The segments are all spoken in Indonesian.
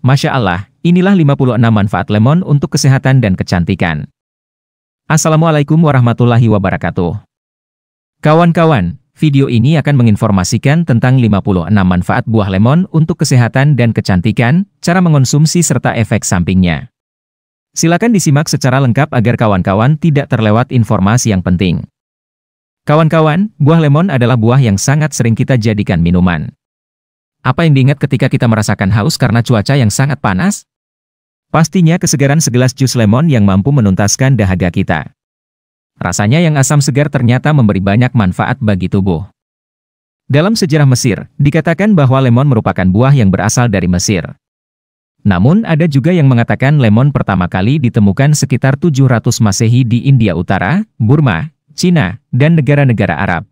Masya Allah, inilah 56 manfaat lemon untuk kesehatan dan kecantikan. Assalamualaikum warahmatullahi wabarakatuh. Kawan-kawan, video ini akan menginformasikan tentang 56 manfaat buah lemon untuk kesehatan dan kecantikan, cara mengonsumsi serta efek sampingnya. Silakan disimak secara lengkap agar kawan-kawan tidak terlewat informasi yang penting. Kawan-kawan, buah lemon adalah buah yang sangat sering kita jadikan minuman. Apa yang diingat ketika kita merasakan haus karena cuaca yang sangat panas? Pastinya kesegaran segelas jus lemon yang mampu menuntaskan dahaga kita. Rasanya yang asam segar ternyata memberi banyak manfaat bagi tubuh. Dalam sejarah Mesir, dikatakan bahwa lemon merupakan buah yang berasal dari Mesir. Namun ada juga yang mengatakan lemon pertama kali ditemukan sekitar 700 Masehi di India Utara, Burma, Cina, dan negara-negara Arab.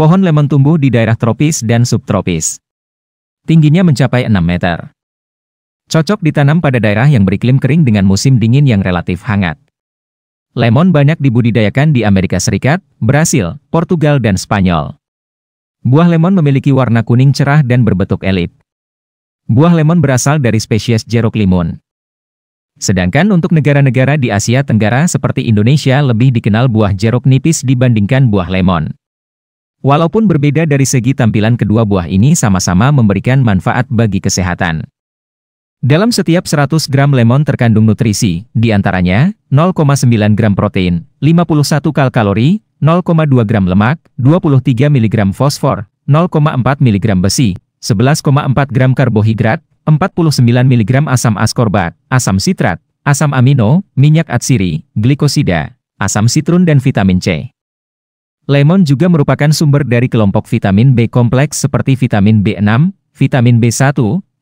Pohon lemon tumbuh di daerah tropis dan subtropis. Tingginya mencapai 6 meter. Cocok ditanam pada daerah yang beriklim kering dengan musim dingin yang relatif hangat. Lemon banyak dibudidayakan di Amerika Serikat, Brasil, Portugal, dan Spanyol. Buah lemon memiliki warna kuning cerah dan berbentuk elip. Buah lemon berasal dari spesies jeruk limun. Sedangkan untuk negara-negara di Asia Tenggara seperti Indonesia lebih dikenal buah jeruk nipis dibandingkan buah lemon. Walaupun berbeda dari segi tampilan kedua buah ini sama-sama memberikan manfaat bagi kesehatan. Dalam setiap 100 gram lemon terkandung nutrisi, diantaranya 0,9 gram protein, 51 kal kalori, 0,2 gram lemak, 23 mg fosfor, 0,4 mg besi, 11,4 gram karbohidrat, 49 mg asam askorbat, asam sitrat, asam amino, minyak atsiri, glikosida, asam sitrun dan vitamin C. Lemon juga merupakan sumber dari kelompok vitamin B kompleks seperti vitamin B6, vitamin B1,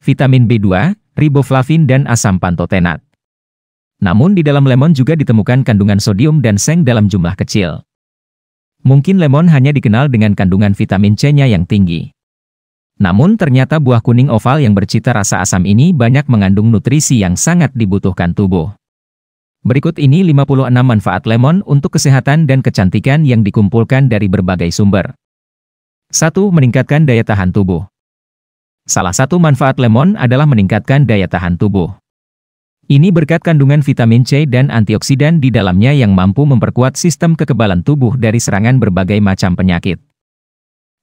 vitamin B2, riboflavin dan asam pantotenat. Namun di dalam lemon juga ditemukan kandungan sodium dan seng dalam jumlah kecil. Mungkin lemon hanya dikenal dengan kandungan vitamin C-nya yang tinggi. Namun ternyata buah kuning oval yang bercita rasa asam ini banyak mengandung nutrisi yang sangat dibutuhkan tubuh. Berikut ini 56 manfaat lemon untuk kesehatan dan kecantikan yang dikumpulkan dari berbagai sumber. 1. Meningkatkan daya tahan tubuh. Salah satu manfaat lemon adalah meningkatkan daya tahan tubuh. Ini berkat kandungan vitamin C dan antioksidan di dalamnya yang mampu memperkuat sistem kekebalan tubuh dari serangan berbagai macam penyakit.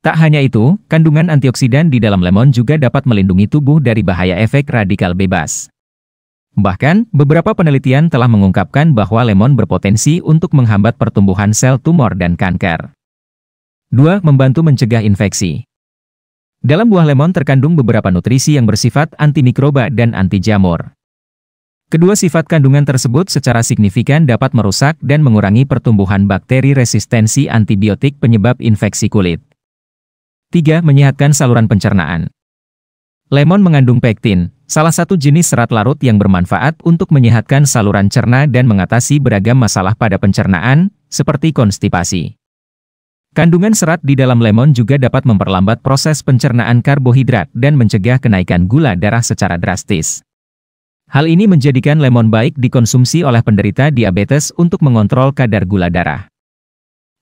Tak hanya itu, kandungan antioksidan di dalam lemon juga dapat melindungi tubuh dari bahaya efek radikal bebas. Bahkan, beberapa penelitian telah mengungkapkan bahwa lemon berpotensi untuk menghambat pertumbuhan sel tumor dan kanker. 2. Membantu mencegah infeksi. Dalam buah lemon terkandung beberapa nutrisi yang bersifat antimikroba dan anti jamur. Kedua sifat kandungan tersebut secara signifikan dapat merusak dan mengurangi pertumbuhan bakteri resistensi antibiotik penyebab infeksi kulit. 3. Menyehatkan saluran pencernaan. Lemon mengandung pektin, salah satu jenis serat larut yang bermanfaat untuk menyehatkan saluran cerna dan mengatasi beragam masalah pada pencernaan, seperti konstipasi. Kandungan serat di dalam lemon juga dapat memperlambat proses pencernaan karbohidrat dan mencegah kenaikan gula darah secara drastis. Hal ini menjadikan lemon baik dikonsumsi oleh penderita diabetes untuk mengontrol kadar gula darah.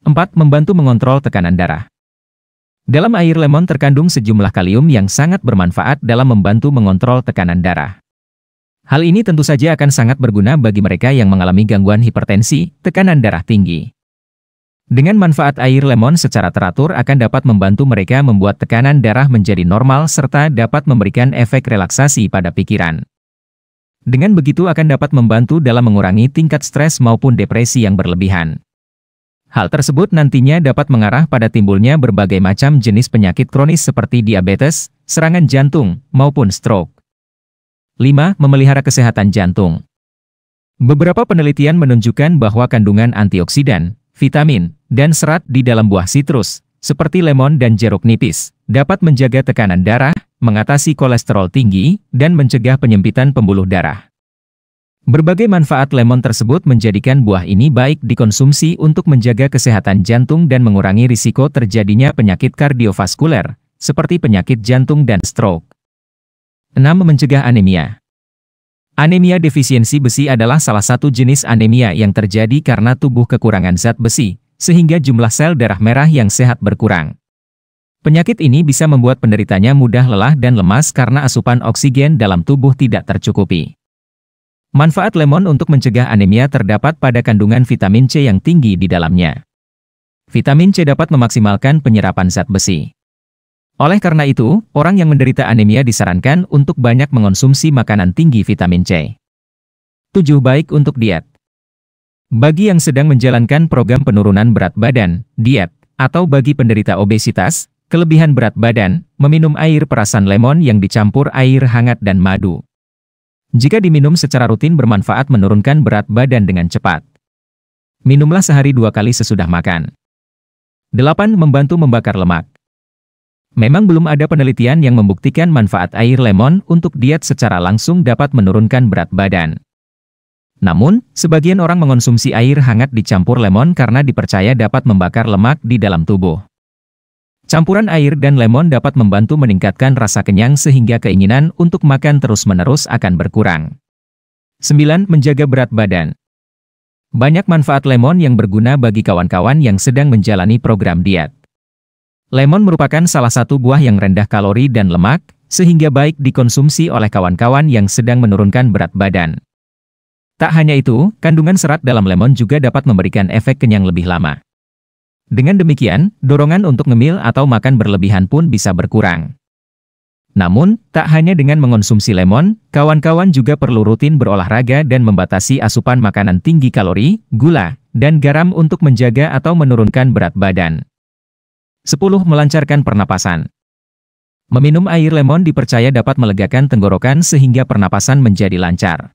4. Membantu mengontrol tekanan darah. Dalam air lemon terkandung sejumlah kalium yang sangat bermanfaat dalam membantu mengontrol tekanan darah. Hal ini tentu saja akan sangat berguna bagi mereka yang mengalami gangguan hipertensi, tekanan darah tinggi. Dengan manfaat air lemon secara teratur akan dapat membantu mereka membuat tekanan darah menjadi normal serta dapat memberikan efek relaksasi pada pikiran. Dengan begitu akan dapat membantu dalam mengurangi tingkat stres maupun depresi yang berlebihan. Hal tersebut nantinya dapat mengarah pada timbulnya berbagai macam jenis penyakit kronis seperti diabetes, serangan jantung, maupun stroke. 5. Memelihara kesehatan jantung. Beberapa penelitian menunjukkan bahwa kandungan antioksidan, vitamin, dan serat di dalam buah sitrus, seperti lemon dan jeruk nipis, dapat menjaga tekanan darah, mengatasi kolesterol tinggi, dan mencegah penyempitan pembuluh darah. Berbagai manfaat lemon tersebut menjadikan buah ini baik dikonsumsi untuk menjaga kesehatan jantung dan mengurangi risiko terjadinya penyakit kardiovaskuler, seperti penyakit jantung dan stroke. 6. Mencegah anemia Anemia defisiensi besi adalah salah satu jenis anemia yang terjadi karena tubuh kekurangan zat besi, sehingga jumlah sel darah merah yang sehat berkurang. Penyakit ini bisa membuat penderitanya mudah lelah dan lemas karena asupan oksigen dalam tubuh tidak tercukupi. Manfaat lemon untuk mencegah anemia terdapat pada kandungan vitamin C yang tinggi di dalamnya. Vitamin C dapat memaksimalkan penyerapan zat besi. Oleh karena itu, orang yang menderita anemia disarankan untuk banyak mengonsumsi makanan tinggi vitamin C. 7. Baik untuk diet. Bagi yang sedang menjalankan program penurunan berat badan, diet, atau bagi penderita obesitas, kelebihan berat badan, meminum air perasan lemon yang dicampur air hangat dan madu. Jika diminum secara rutin bermanfaat menurunkan berat badan dengan cepat. Minumlah sehari dua kali sesudah makan. 8. Membantu membakar lemak. Memang belum ada penelitian yang membuktikan manfaat air lemon untuk diet secara langsung dapat menurunkan berat badan. Namun, sebagian orang mengonsumsi air hangat dicampur lemon karena dipercaya dapat membakar lemak di dalam tubuh. Campuran air dan lemon dapat membantu meningkatkan rasa kenyang sehingga keinginan untuk makan terus-menerus akan berkurang. 9. Menjaga berat badan Banyak manfaat lemon yang berguna bagi kawan-kawan yang sedang menjalani program diet. Lemon merupakan salah satu buah yang rendah kalori dan lemak, sehingga baik dikonsumsi oleh kawan-kawan yang sedang menurunkan berat badan. Tak hanya itu, kandungan serat dalam lemon juga dapat memberikan efek kenyang lebih lama. Dengan demikian, dorongan untuk ngemil atau makan berlebihan pun bisa berkurang. Namun, tak hanya dengan mengonsumsi lemon, kawan-kawan juga perlu rutin berolahraga dan membatasi asupan makanan tinggi kalori, gula, dan garam untuk menjaga atau menurunkan berat badan. 10. Melancarkan pernapasan Meminum air lemon dipercaya dapat melegakan tenggorokan sehingga pernapasan menjadi lancar.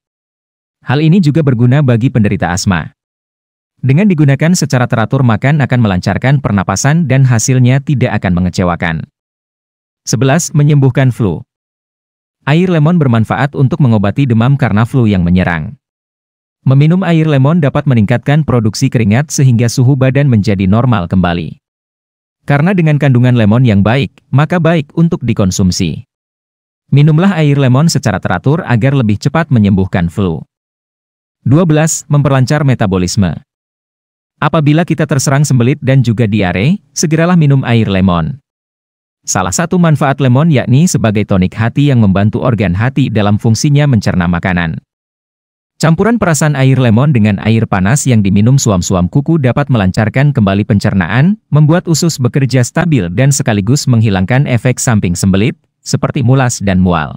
Hal ini juga berguna bagi penderita asma. Dengan digunakan secara teratur makan akan melancarkan pernapasan dan hasilnya tidak akan mengecewakan. 11. Menyembuhkan flu. Air lemon bermanfaat untuk mengobati demam karena flu yang menyerang. Meminum air lemon dapat meningkatkan produksi keringat sehingga suhu badan menjadi normal kembali. Karena dengan kandungan lemon yang baik, maka baik untuk dikonsumsi. Minumlah air lemon secara teratur agar lebih cepat menyembuhkan flu. 12. Memperlancar metabolisme. Apabila kita terserang sembelit dan juga diare, segeralah minum air lemon. Salah satu manfaat lemon yakni sebagai tonik hati yang membantu organ hati dalam fungsinya mencerna makanan. Campuran perasan air lemon dengan air panas yang diminum suam-suam kuku dapat melancarkan kembali pencernaan, membuat usus bekerja stabil dan sekaligus menghilangkan efek samping sembelit, seperti mulas dan mual.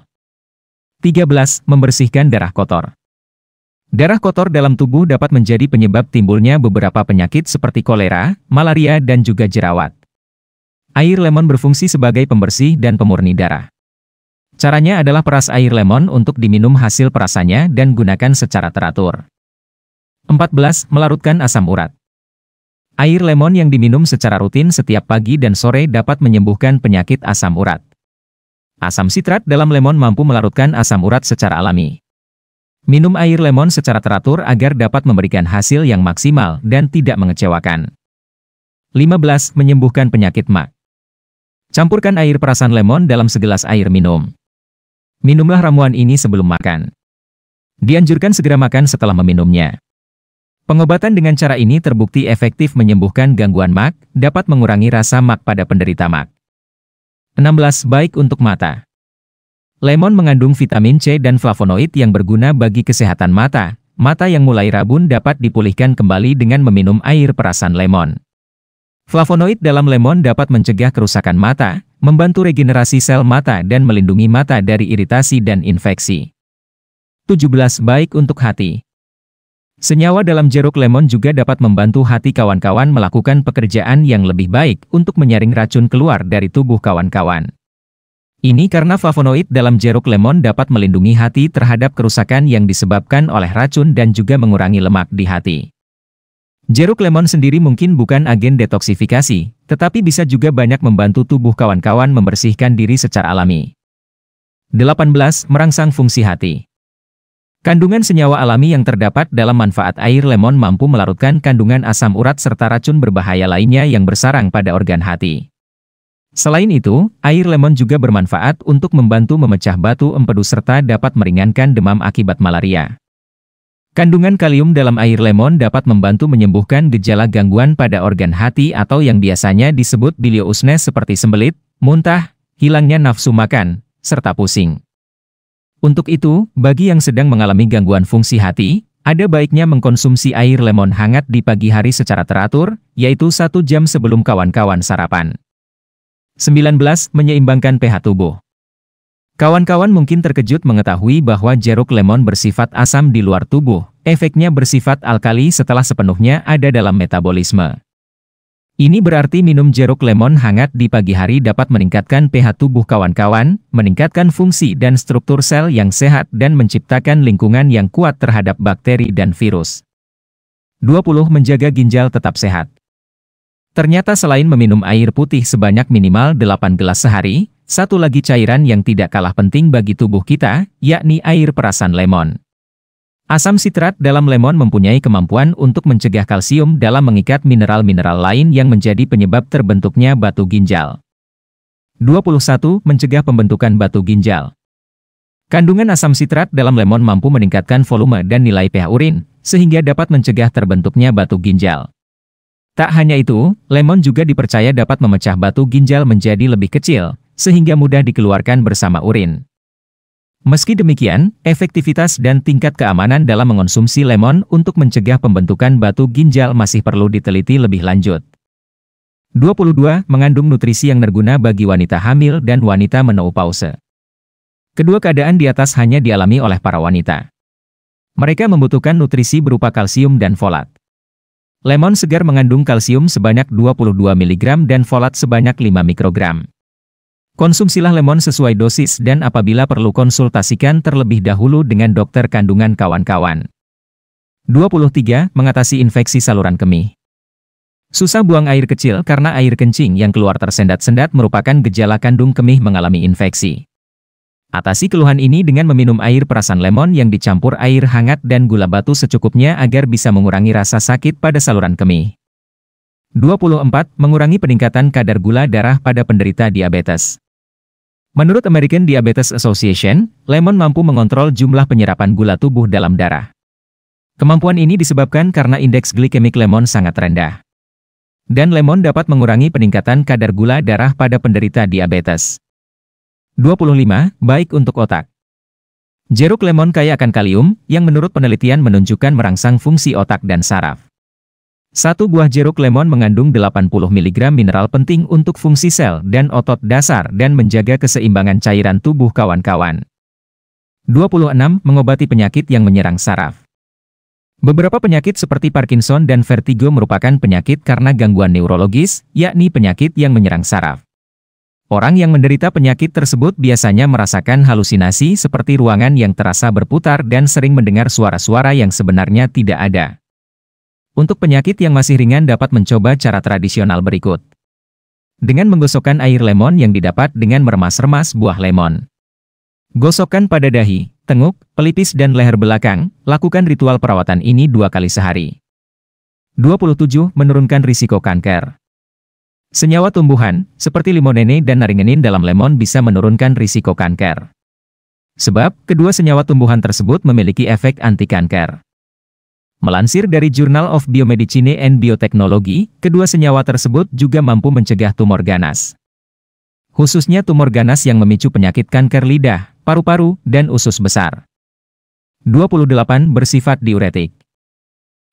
13. Membersihkan darah kotor Darah kotor dalam tubuh dapat menjadi penyebab timbulnya beberapa penyakit seperti kolera, malaria dan juga jerawat. Air lemon berfungsi sebagai pembersih dan pemurni darah. Caranya adalah peras air lemon untuk diminum hasil perasannya dan gunakan secara teratur. 14. Melarutkan asam urat. Air lemon yang diminum secara rutin setiap pagi dan sore dapat menyembuhkan penyakit asam urat. Asam sitrat dalam lemon mampu melarutkan asam urat secara alami. Minum air lemon secara teratur agar dapat memberikan hasil yang maksimal dan tidak mengecewakan. 15. Menyembuhkan penyakit mak. Campurkan air perasan lemon dalam segelas air minum. Minumlah ramuan ini sebelum makan. Dianjurkan segera makan setelah meminumnya. Pengobatan dengan cara ini terbukti efektif menyembuhkan gangguan mak, dapat mengurangi rasa mak pada penderita mak. 16. Baik untuk mata. Lemon mengandung vitamin C dan flavonoid yang berguna bagi kesehatan mata. Mata yang mulai rabun dapat dipulihkan kembali dengan meminum air perasan lemon. Flavonoid dalam lemon dapat mencegah kerusakan mata, membantu regenerasi sel mata dan melindungi mata dari iritasi dan infeksi. 17. Baik untuk hati Senyawa dalam jeruk lemon juga dapat membantu hati kawan-kawan melakukan pekerjaan yang lebih baik untuk menyaring racun keluar dari tubuh kawan-kawan. Ini karena flavonoid dalam jeruk lemon dapat melindungi hati terhadap kerusakan yang disebabkan oleh racun dan juga mengurangi lemak di hati. Jeruk lemon sendiri mungkin bukan agen detoksifikasi, tetapi bisa juga banyak membantu tubuh kawan-kawan membersihkan diri secara alami. 18. Merangsang fungsi hati Kandungan senyawa alami yang terdapat dalam manfaat air lemon mampu melarutkan kandungan asam urat serta racun berbahaya lainnya yang bersarang pada organ hati. Selain itu, air lemon juga bermanfaat untuk membantu memecah batu empedu serta dapat meringankan demam akibat malaria. Kandungan kalium dalam air lemon dapat membantu menyembuhkan gejala gangguan pada organ hati atau yang biasanya disebut biliousness seperti sembelit, muntah, hilangnya nafsu makan, serta pusing. Untuk itu, bagi yang sedang mengalami gangguan fungsi hati, ada baiknya mengkonsumsi air lemon hangat di pagi hari secara teratur, yaitu satu jam sebelum kawan-kawan sarapan. 19. Menyeimbangkan pH tubuh Kawan-kawan mungkin terkejut mengetahui bahwa jeruk lemon bersifat asam di luar tubuh, efeknya bersifat alkali setelah sepenuhnya ada dalam metabolisme. Ini berarti minum jeruk lemon hangat di pagi hari dapat meningkatkan pH tubuh kawan-kawan, meningkatkan fungsi dan struktur sel yang sehat dan menciptakan lingkungan yang kuat terhadap bakteri dan virus. 20. Menjaga ginjal tetap sehat Ternyata selain meminum air putih sebanyak minimal 8 gelas sehari, satu lagi cairan yang tidak kalah penting bagi tubuh kita, yakni air perasan lemon. Asam sitrat dalam lemon mempunyai kemampuan untuk mencegah kalsium dalam mengikat mineral-mineral lain yang menjadi penyebab terbentuknya batu ginjal. 21. Mencegah pembentukan batu ginjal Kandungan asam sitrat dalam lemon mampu meningkatkan volume dan nilai pH urin, sehingga dapat mencegah terbentuknya batu ginjal. Tak hanya itu, lemon juga dipercaya dapat memecah batu ginjal menjadi lebih kecil, sehingga mudah dikeluarkan bersama urin. Meski demikian, efektivitas dan tingkat keamanan dalam mengonsumsi lemon untuk mencegah pembentukan batu ginjal masih perlu diteliti lebih lanjut. 22. Mengandung nutrisi yang berguna bagi wanita hamil dan wanita menopause. Kedua keadaan di atas hanya dialami oleh para wanita. Mereka membutuhkan nutrisi berupa kalsium dan folat. Lemon segar mengandung kalsium sebanyak 22 mg dan folat sebanyak 5 mikrogram. Konsumsilah lemon sesuai dosis dan apabila perlu konsultasikan terlebih dahulu dengan dokter kandungan kawan-kawan. 23. Mengatasi infeksi saluran kemih Susah buang air kecil karena air kencing yang keluar tersendat-sendat merupakan gejala kandung kemih mengalami infeksi. Atasi keluhan ini dengan meminum air perasan lemon yang dicampur air hangat dan gula batu secukupnya agar bisa mengurangi rasa sakit pada saluran kemih. 24. Mengurangi peningkatan kadar gula darah pada penderita diabetes. Menurut American Diabetes Association, lemon mampu mengontrol jumlah penyerapan gula tubuh dalam darah. Kemampuan ini disebabkan karena indeks glikemik lemon sangat rendah. Dan lemon dapat mengurangi peningkatan kadar gula darah pada penderita diabetes. 25. Baik untuk otak. Jeruk lemon kaya akan kalium, yang menurut penelitian menunjukkan merangsang fungsi otak dan saraf. Satu buah jeruk lemon mengandung 80 mg mineral penting untuk fungsi sel dan otot dasar dan menjaga keseimbangan cairan tubuh kawan-kawan. 26. Mengobati penyakit yang menyerang saraf. Beberapa penyakit seperti Parkinson dan vertigo merupakan penyakit karena gangguan neurologis, yakni penyakit yang menyerang saraf. Orang yang menderita penyakit tersebut biasanya merasakan halusinasi seperti ruangan yang terasa berputar dan sering mendengar suara-suara yang sebenarnya tidak ada. Untuk penyakit yang masih ringan dapat mencoba cara tradisional berikut. Dengan menggosokkan air lemon yang didapat dengan meremas-remas buah lemon. Gosokkan pada dahi, tenguk, pelipis dan leher belakang, lakukan ritual perawatan ini dua kali sehari. 27. Menurunkan risiko kanker. Senyawa tumbuhan, seperti limonene dan naringenin dalam lemon bisa menurunkan risiko kanker. Sebab, kedua senyawa tumbuhan tersebut memiliki efek anti-kanker. Melansir dari Journal of Biomedicine and Biotechnology, kedua senyawa tersebut juga mampu mencegah tumor ganas. Khususnya tumor ganas yang memicu penyakit kanker lidah, paru-paru, dan usus besar. 28. Bersifat diuretik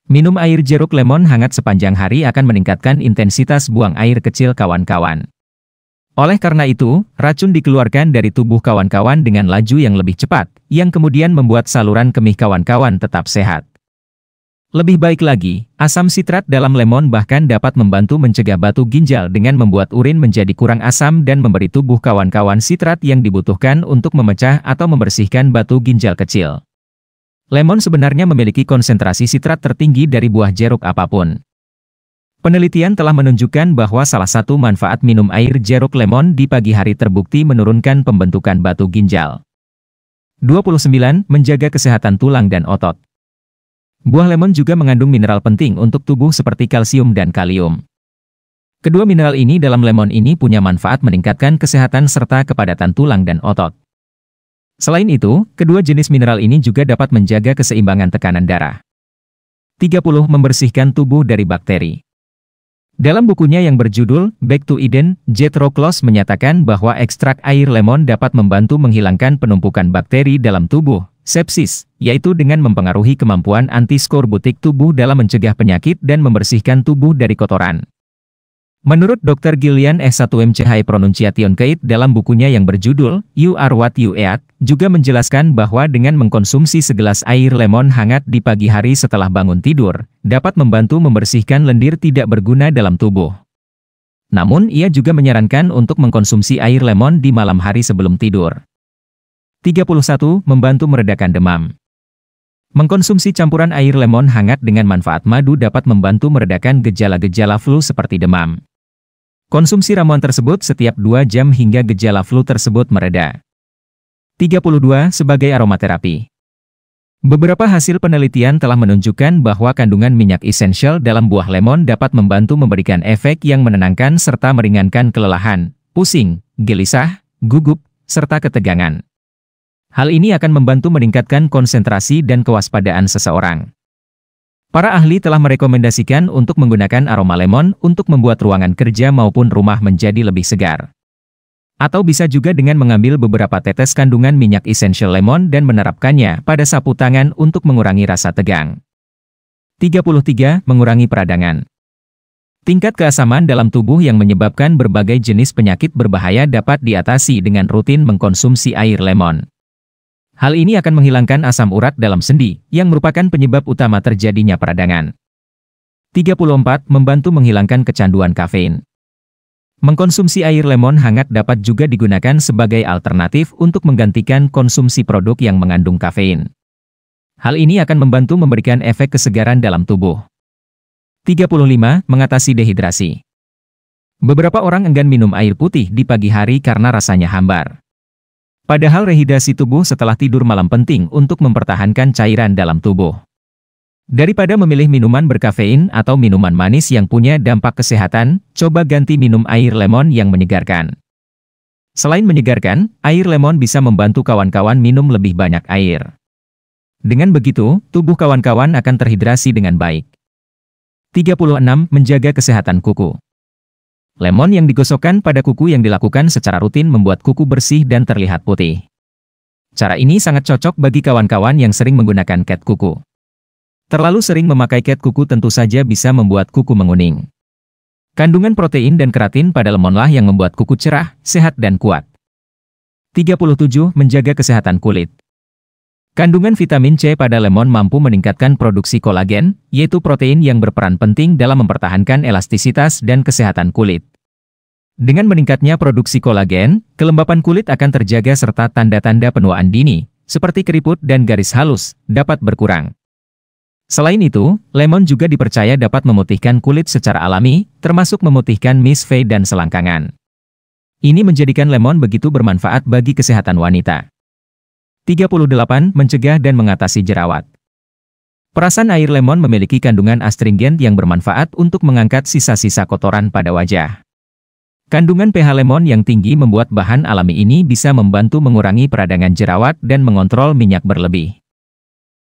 Minum air jeruk lemon hangat sepanjang hari akan meningkatkan intensitas buang air kecil kawan-kawan. Oleh karena itu, racun dikeluarkan dari tubuh kawan-kawan dengan laju yang lebih cepat, yang kemudian membuat saluran kemih kawan-kawan tetap sehat. Lebih baik lagi, asam sitrat dalam lemon bahkan dapat membantu mencegah batu ginjal dengan membuat urin menjadi kurang asam dan memberi tubuh kawan-kawan sitrat yang dibutuhkan untuk memecah atau membersihkan batu ginjal kecil. Lemon sebenarnya memiliki konsentrasi sitrat tertinggi dari buah jeruk apapun. Penelitian telah menunjukkan bahwa salah satu manfaat minum air jeruk lemon di pagi hari terbukti menurunkan pembentukan batu ginjal. 29. Menjaga kesehatan tulang dan otot. Buah lemon juga mengandung mineral penting untuk tubuh seperti kalsium dan kalium. Kedua mineral ini dalam lemon ini punya manfaat meningkatkan kesehatan serta kepadatan tulang dan otot. Selain itu, kedua jenis mineral ini juga dapat menjaga keseimbangan tekanan darah. 30. Membersihkan tubuh dari bakteri Dalam bukunya yang berjudul Back to Eden, Jethro Kloss menyatakan bahwa ekstrak air lemon dapat membantu menghilangkan penumpukan bakteri dalam tubuh, sepsis, yaitu dengan mempengaruhi kemampuan antiskorbutik tubuh dalam mencegah penyakit dan membersihkan tubuh dari kotoran. Menurut Dr. Gillian s 1 MCH Pronunciation Kate dalam bukunya yang berjudul You Are What You Eat, juga menjelaskan bahwa dengan mengkonsumsi segelas air lemon hangat di pagi hari setelah bangun tidur, dapat membantu membersihkan lendir tidak berguna dalam tubuh. Namun ia juga menyarankan untuk mengkonsumsi air lemon di malam hari sebelum tidur. 31. Membantu meredakan demam Mengkonsumsi campuran air lemon hangat dengan manfaat madu dapat membantu meredakan gejala-gejala flu seperti demam. Konsumsi ramuan tersebut setiap 2 jam hingga gejala flu tersebut mereda. 32. Sebagai aromaterapi Beberapa hasil penelitian telah menunjukkan bahwa kandungan minyak esensial dalam buah lemon dapat membantu memberikan efek yang menenangkan serta meringankan kelelahan, pusing, gelisah, gugup, serta ketegangan. Hal ini akan membantu meningkatkan konsentrasi dan kewaspadaan seseorang. Para ahli telah merekomendasikan untuk menggunakan aroma lemon untuk membuat ruangan kerja maupun rumah menjadi lebih segar. Atau bisa juga dengan mengambil beberapa tetes kandungan minyak essential lemon dan menerapkannya pada sapu tangan untuk mengurangi rasa tegang. 33. Mengurangi peradangan Tingkat keasaman dalam tubuh yang menyebabkan berbagai jenis penyakit berbahaya dapat diatasi dengan rutin mengkonsumsi air lemon. Hal ini akan menghilangkan asam urat dalam sendi, yang merupakan penyebab utama terjadinya peradangan. 34. Membantu menghilangkan kecanduan kafein. Mengkonsumsi air lemon hangat dapat juga digunakan sebagai alternatif untuk menggantikan konsumsi produk yang mengandung kafein. Hal ini akan membantu memberikan efek kesegaran dalam tubuh. 35. Mengatasi dehidrasi. Beberapa orang enggan minum air putih di pagi hari karena rasanya hambar. Padahal rehidrasi tubuh setelah tidur malam penting untuk mempertahankan cairan dalam tubuh. Daripada memilih minuman berkafein atau minuman manis yang punya dampak kesehatan, coba ganti minum air lemon yang menyegarkan. Selain menyegarkan, air lemon bisa membantu kawan-kawan minum lebih banyak air. Dengan begitu, tubuh kawan-kawan akan terhidrasi dengan baik. 36. Menjaga kesehatan kuku Lemon yang digosokkan pada kuku yang dilakukan secara rutin membuat kuku bersih dan terlihat putih. Cara ini sangat cocok bagi kawan-kawan yang sering menggunakan cat kuku. Terlalu sering memakai cat kuku tentu saja bisa membuat kuku menguning. Kandungan protein dan keratin pada lemonlah yang membuat kuku cerah, sehat dan kuat. 37. Menjaga kesehatan kulit Kandungan vitamin C pada lemon mampu meningkatkan produksi kolagen, yaitu protein yang berperan penting dalam mempertahankan elastisitas dan kesehatan kulit. Dengan meningkatnya produksi kolagen, kelembapan kulit akan terjaga serta tanda-tanda penuaan dini, seperti keriput dan garis halus, dapat berkurang. Selain itu, lemon juga dipercaya dapat memutihkan kulit secara alami, termasuk memutihkan misfei dan selangkangan. Ini menjadikan lemon begitu bermanfaat bagi kesehatan wanita. 38. Mencegah dan mengatasi jerawat. Perasan air lemon memiliki kandungan astringent yang bermanfaat untuk mengangkat sisa-sisa kotoran pada wajah. Kandungan pH lemon yang tinggi membuat bahan alami ini bisa membantu mengurangi peradangan jerawat dan mengontrol minyak berlebih.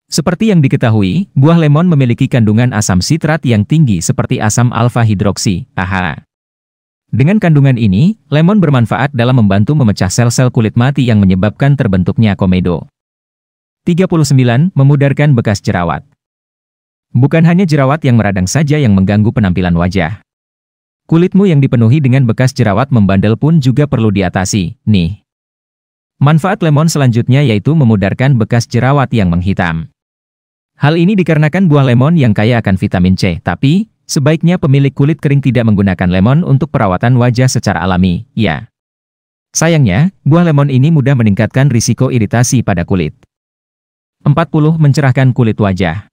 Seperti yang diketahui, buah lemon memiliki kandungan asam sitrat yang tinggi seperti asam alfa hidroksi, AHA. Dengan kandungan ini, lemon bermanfaat dalam membantu memecah sel-sel kulit mati yang menyebabkan terbentuknya komedo. 39. Memudarkan bekas jerawat Bukan hanya jerawat yang meradang saja yang mengganggu penampilan wajah. Kulitmu yang dipenuhi dengan bekas jerawat membandel pun juga perlu diatasi, nih. Manfaat lemon selanjutnya yaitu memudarkan bekas jerawat yang menghitam. Hal ini dikarenakan buah lemon yang kaya akan vitamin C, tapi Sebaiknya pemilik kulit kering tidak menggunakan lemon untuk perawatan wajah secara alami, ya. Sayangnya, buah lemon ini mudah meningkatkan risiko iritasi pada kulit. 40. Mencerahkan kulit wajah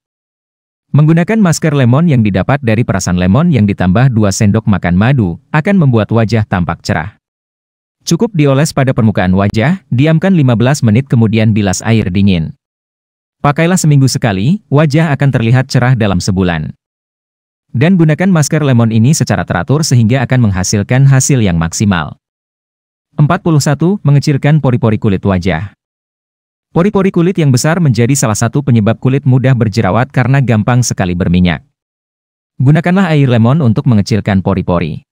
Menggunakan masker lemon yang didapat dari perasan lemon yang ditambah 2 sendok makan madu, akan membuat wajah tampak cerah. Cukup dioles pada permukaan wajah, diamkan 15 menit kemudian bilas air dingin. Pakailah seminggu sekali, wajah akan terlihat cerah dalam sebulan. Dan gunakan masker lemon ini secara teratur sehingga akan menghasilkan hasil yang maksimal. 41. Mengecilkan pori-pori kulit wajah Pori-pori kulit yang besar menjadi salah satu penyebab kulit mudah berjerawat karena gampang sekali berminyak. Gunakanlah air lemon untuk mengecilkan pori-pori.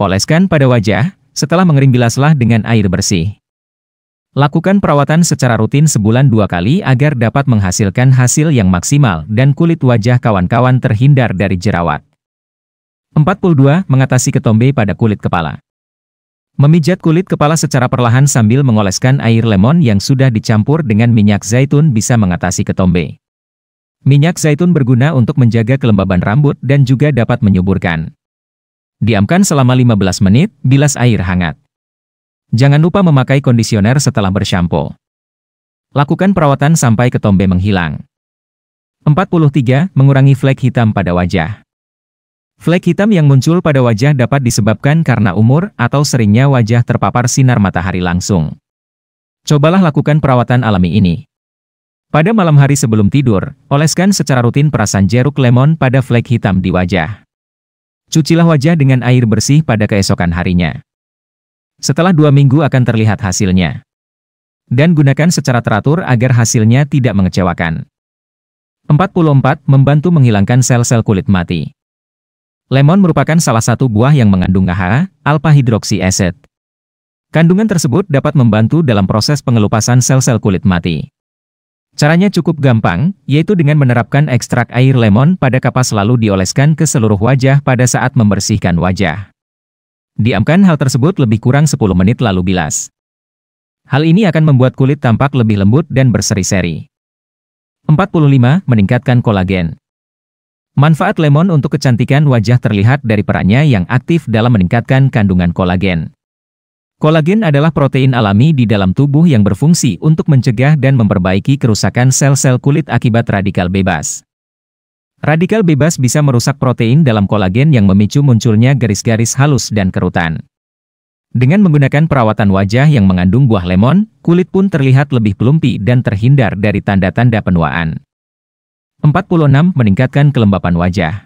Oleskan pada wajah, setelah mengering bilaslah dengan air bersih. Lakukan perawatan secara rutin sebulan dua kali agar dapat menghasilkan hasil yang maksimal dan kulit wajah kawan-kawan terhindar dari jerawat. 42. Mengatasi ketombe pada kulit kepala Memijat kulit kepala secara perlahan sambil mengoleskan air lemon yang sudah dicampur dengan minyak zaitun bisa mengatasi ketombe. Minyak zaitun berguna untuk menjaga kelembaban rambut dan juga dapat menyuburkan. Diamkan selama 15 menit, bilas air hangat. Jangan lupa memakai kondisioner setelah bershampoo. Lakukan perawatan sampai ketombe menghilang. 43. Mengurangi flek hitam pada wajah. Flek hitam yang muncul pada wajah dapat disebabkan karena umur atau seringnya wajah terpapar sinar matahari langsung. Cobalah lakukan perawatan alami ini. Pada malam hari sebelum tidur, oleskan secara rutin perasan jeruk lemon pada flek hitam di wajah. Cucilah wajah dengan air bersih pada keesokan harinya. Setelah dua minggu akan terlihat hasilnya. Dan gunakan secara teratur agar hasilnya tidak mengecewakan. 44. Membantu menghilangkan sel-sel kulit mati. Lemon merupakan salah satu buah yang mengandung AHA, alpha hydroxy acid. Kandungan tersebut dapat membantu dalam proses pengelupasan sel-sel kulit mati. Caranya cukup gampang, yaitu dengan menerapkan ekstrak air lemon pada kapas lalu dioleskan ke seluruh wajah pada saat membersihkan wajah. Diamkan hal tersebut lebih kurang 10 menit lalu bilas. Hal ini akan membuat kulit tampak lebih lembut dan berseri-seri. 45. Meningkatkan kolagen Manfaat lemon untuk kecantikan wajah terlihat dari perannya yang aktif dalam meningkatkan kandungan kolagen. Kolagen adalah protein alami di dalam tubuh yang berfungsi untuk mencegah dan memperbaiki kerusakan sel-sel kulit akibat radikal bebas. Radikal bebas bisa merusak protein dalam kolagen yang memicu munculnya garis-garis halus dan kerutan. Dengan menggunakan perawatan wajah yang mengandung buah lemon, kulit pun terlihat lebih pelumpi dan terhindar dari tanda-tanda penuaan. 46. Meningkatkan kelembapan wajah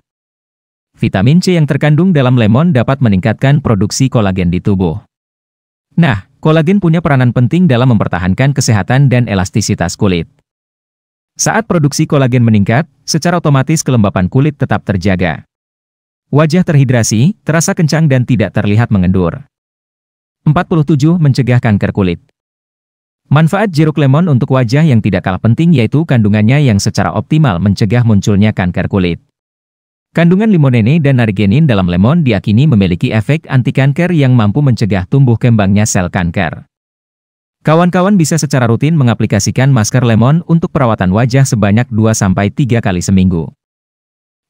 Vitamin C yang terkandung dalam lemon dapat meningkatkan produksi kolagen di tubuh. Nah, kolagen punya peranan penting dalam mempertahankan kesehatan dan elastisitas kulit. Saat produksi kolagen meningkat, secara otomatis kelembapan kulit tetap terjaga. Wajah terhidrasi, terasa kencang dan tidak terlihat mengendur. 47. Mencegah kanker kulit. Manfaat jeruk lemon untuk wajah yang tidak kalah penting yaitu kandungannya yang secara optimal mencegah munculnya kanker kulit. Kandungan limonene dan nargenin dalam lemon diakini memiliki efek anti kanker yang mampu mencegah tumbuh kembangnya sel kanker. Kawan-kawan bisa secara rutin mengaplikasikan masker lemon untuk perawatan wajah sebanyak 2-3 kali seminggu.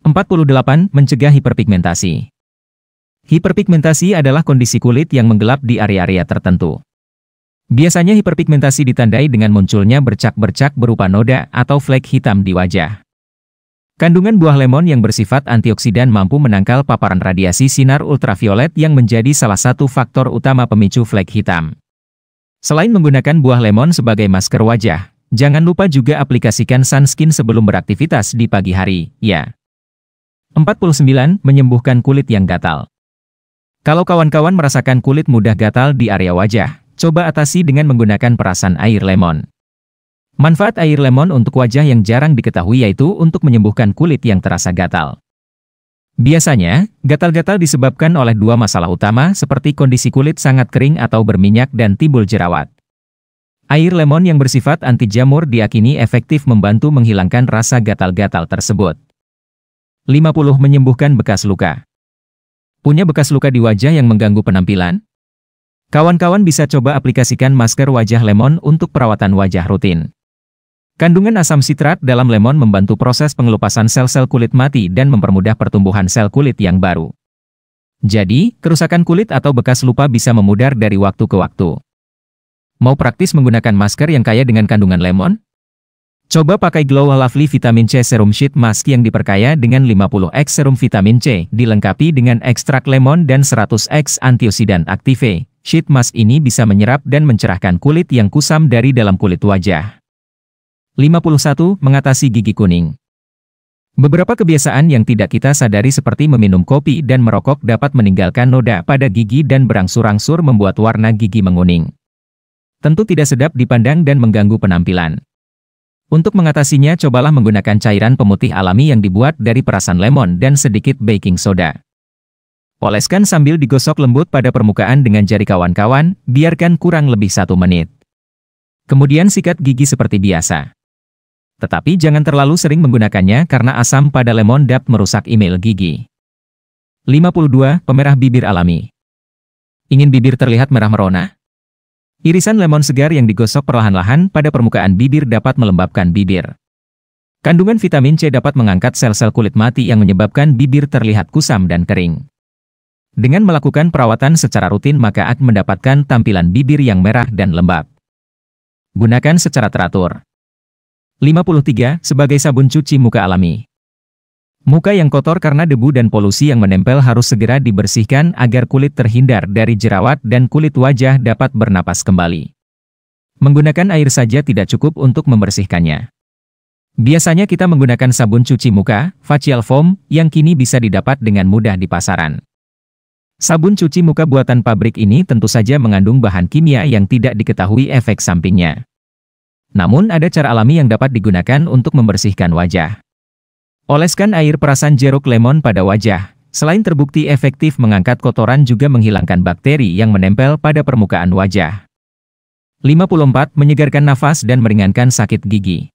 48. Mencegah hiperpigmentasi Hiperpigmentasi adalah kondisi kulit yang menggelap di area-area tertentu. Biasanya hiperpigmentasi ditandai dengan munculnya bercak-bercak berupa noda atau flek hitam di wajah. Kandungan buah lemon yang bersifat antioksidan mampu menangkal paparan radiasi sinar ultraviolet yang menjadi salah satu faktor utama pemicu flek hitam. Selain menggunakan buah lemon sebagai masker wajah, jangan lupa juga aplikasikan sunscreen sebelum beraktivitas di pagi hari, ya. 49. Menyembuhkan kulit yang gatal Kalau kawan-kawan merasakan kulit mudah gatal di area wajah, coba atasi dengan menggunakan perasan air lemon. Manfaat air lemon untuk wajah yang jarang diketahui yaitu untuk menyembuhkan kulit yang terasa gatal. Biasanya, gatal-gatal disebabkan oleh dua masalah utama seperti kondisi kulit sangat kering atau berminyak dan timbul jerawat. Air lemon yang bersifat anti jamur diakini efektif membantu menghilangkan rasa gatal-gatal tersebut. 50. Menyembuhkan bekas luka Punya bekas luka di wajah yang mengganggu penampilan? Kawan-kawan bisa coba aplikasikan masker wajah lemon untuk perawatan wajah rutin. Kandungan asam sitrat dalam lemon membantu proses pengelupasan sel-sel kulit mati dan mempermudah pertumbuhan sel kulit yang baru. Jadi, kerusakan kulit atau bekas lupa bisa memudar dari waktu ke waktu. Mau praktis menggunakan masker yang kaya dengan kandungan lemon? Coba pakai Glow Lovely Vitamin C Serum Sheet Mask yang diperkaya dengan 50x serum vitamin C, dilengkapi dengan ekstrak lemon dan 100x antioksidan aktive. Sheet mask ini bisa menyerap dan mencerahkan kulit yang kusam dari dalam kulit wajah. 51. Mengatasi gigi kuning Beberapa kebiasaan yang tidak kita sadari seperti meminum kopi dan merokok dapat meninggalkan noda pada gigi dan berangsur-angsur membuat warna gigi menguning. Tentu tidak sedap dipandang dan mengganggu penampilan. Untuk mengatasinya cobalah menggunakan cairan pemutih alami yang dibuat dari perasan lemon dan sedikit baking soda. Oleskan sambil digosok lembut pada permukaan dengan jari kawan-kawan, biarkan kurang lebih satu menit. Kemudian sikat gigi seperti biasa. Tetapi jangan terlalu sering menggunakannya karena asam pada lemon dapat merusak email gigi. 52. Pemerah bibir alami Ingin bibir terlihat merah merona? Irisan lemon segar yang digosok perlahan-lahan pada permukaan bibir dapat melembabkan bibir. Kandungan vitamin C dapat mengangkat sel-sel kulit mati yang menyebabkan bibir terlihat kusam dan kering. Dengan melakukan perawatan secara rutin maka akan e mendapatkan tampilan bibir yang merah dan lembab. Gunakan secara teratur. 53. Sebagai sabun cuci muka alami. Muka yang kotor karena debu dan polusi yang menempel harus segera dibersihkan agar kulit terhindar dari jerawat dan kulit wajah dapat bernapas kembali. Menggunakan air saja tidak cukup untuk membersihkannya. Biasanya kita menggunakan sabun cuci muka, facial foam, yang kini bisa didapat dengan mudah di pasaran. Sabun cuci muka buatan pabrik ini tentu saja mengandung bahan kimia yang tidak diketahui efek sampingnya. Namun ada cara alami yang dapat digunakan untuk membersihkan wajah. Oleskan air perasan jeruk lemon pada wajah. Selain terbukti efektif mengangkat kotoran juga menghilangkan bakteri yang menempel pada permukaan wajah. 54. Menyegarkan nafas dan meringankan sakit gigi.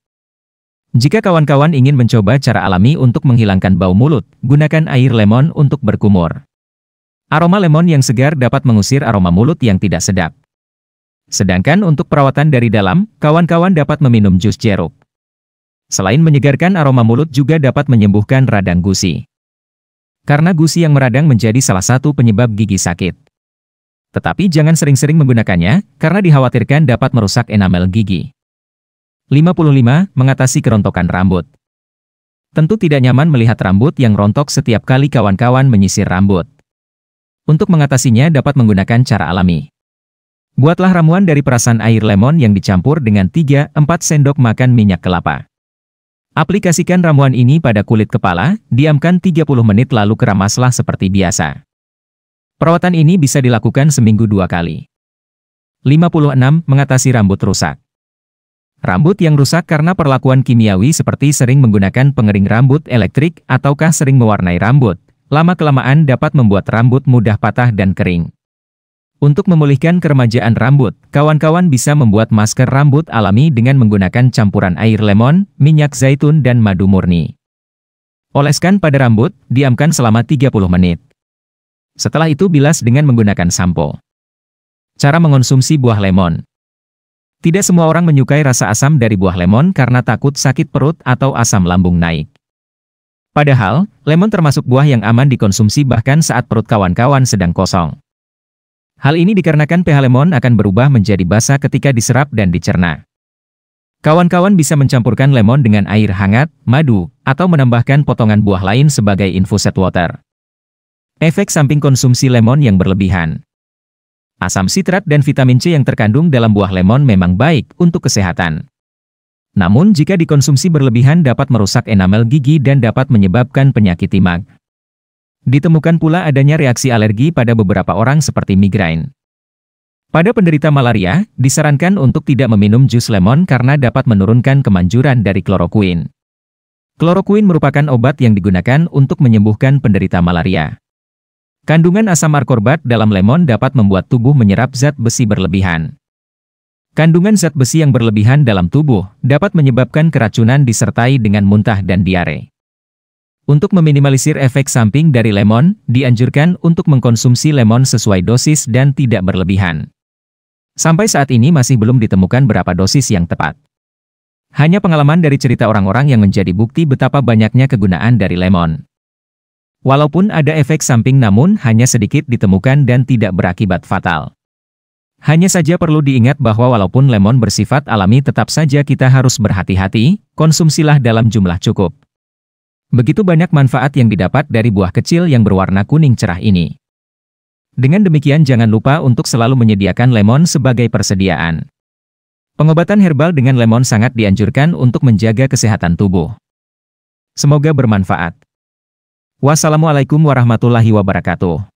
Jika kawan-kawan ingin mencoba cara alami untuk menghilangkan bau mulut, gunakan air lemon untuk berkumur. Aroma lemon yang segar dapat mengusir aroma mulut yang tidak sedap. Sedangkan untuk perawatan dari dalam, kawan-kawan dapat meminum jus jeruk. Selain menyegarkan aroma mulut juga dapat menyembuhkan radang gusi. Karena gusi yang meradang menjadi salah satu penyebab gigi sakit. Tetapi jangan sering-sering menggunakannya, karena dikhawatirkan dapat merusak enamel gigi. 55. Mengatasi kerontokan rambut Tentu tidak nyaman melihat rambut yang rontok setiap kali kawan-kawan menyisir rambut. Untuk mengatasinya dapat menggunakan cara alami. Buatlah ramuan dari perasan air lemon yang dicampur dengan 3-4 sendok makan minyak kelapa. Aplikasikan ramuan ini pada kulit kepala, diamkan 30 menit lalu keramaslah seperti biasa. Perawatan ini bisa dilakukan seminggu dua kali. 56. Mengatasi rambut rusak Rambut yang rusak karena perlakuan kimiawi seperti sering menggunakan pengering rambut elektrik ataukah sering mewarnai rambut, lama-kelamaan dapat membuat rambut mudah patah dan kering. Untuk memulihkan keremajaan rambut, kawan-kawan bisa membuat masker rambut alami dengan menggunakan campuran air lemon, minyak zaitun dan madu murni. Oleskan pada rambut, diamkan selama 30 menit. Setelah itu bilas dengan menggunakan sampo. Cara mengonsumsi buah lemon. Tidak semua orang menyukai rasa asam dari buah lemon karena takut sakit perut atau asam lambung naik. Padahal, lemon termasuk buah yang aman dikonsumsi bahkan saat perut kawan-kawan sedang kosong. Hal ini dikarenakan pH lemon akan berubah menjadi basah ketika diserap dan dicerna. Kawan-kawan bisa mencampurkan lemon dengan air hangat, madu, atau menambahkan potongan buah lain sebagai infused water. Efek samping konsumsi lemon yang berlebihan. Asam sitrat dan vitamin C yang terkandung dalam buah lemon memang baik untuk kesehatan. Namun jika dikonsumsi berlebihan dapat merusak enamel gigi dan dapat menyebabkan penyakit timak. Ditemukan pula adanya reaksi alergi pada beberapa orang seperti migrain. Pada penderita malaria, disarankan untuk tidak meminum jus lemon karena dapat menurunkan kemanjuran dari kloroquin. Kloroquin merupakan obat yang digunakan untuk menyembuhkan penderita malaria. Kandungan asam arkorbat dalam lemon dapat membuat tubuh menyerap zat besi berlebihan. Kandungan zat besi yang berlebihan dalam tubuh dapat menyebabkan keracunan disertai dengan muntah dan diare. Untuk meminimalisir efek samping dari lemon, dianjurkan untuk mengkonsumsi lemon sesuai dosis dan tidak berlebihan. Sampai saat ini masih belum ditemukan berapa dosis yang tepat. Hanya pengalaman dari cerita orang-orang yang menjadi bukti betapa banyaknya kegunaan dari lemon. Walaupun ada efek samping namun hanya sedikit ditemukan dan tidak berakibat fatal. Hanya saja perlu diingat bahwa walaupun lemon bersifat alami tetap saja kita harus berhati-hati, konsumsilah dalam jumlah cukup. Begitu banyak manfaat yang didapat dari buah kecil yang berwarna kuning cerah ini. Dengan demikian jangan lupa untuk selalu menyediakan lemon sebagai persediaan. Pengobatan herbal dengan lemon sangat dianjurkan untuk menjaga kesehatan tubuh. Semoga bermanfaat. Wassalamualaikum warahmatullahi wabarakatuh.